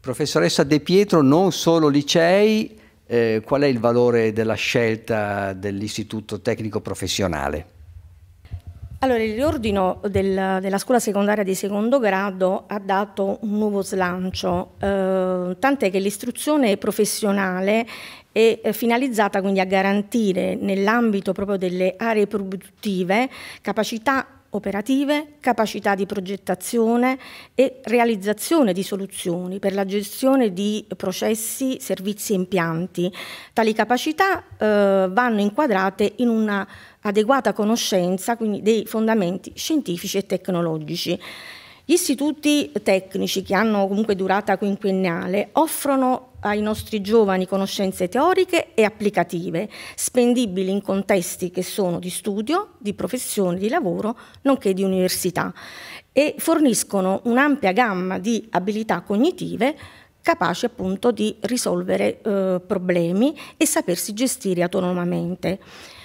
Professoressa De Pietro, non solo licei, eh, qual è il valore della scelta dell'istituto tecnico professionale? Allora, il riordino del, della scuola secondaria di secondo grado ha dato un nuovo slancio, eh, tant'è che l'istruzione professionale è finalizzata quindi a garantire nell'ambito proprio delle aree produttive capacità operative, capacità di progettazione e realizzazione di soluzioni per la gestione di processi, servizi e impianti. Tali capacità eh, vanno inquadrate in una adeguata conoscenza quindi, dei fondamenti scientifici e tecnologici. Gli istituti tecnici che hanno comunque durata quinquennale offrono ai nostri giovani conoscenze teoriche e applicative, spendibili in contesti che sono di studio, di professione, di lavoro, nonché di università e forniscono un'ampia gamma di abilità cognitive capaci appunto di risolvere eh, problemi e sapersi gestire autonomamente.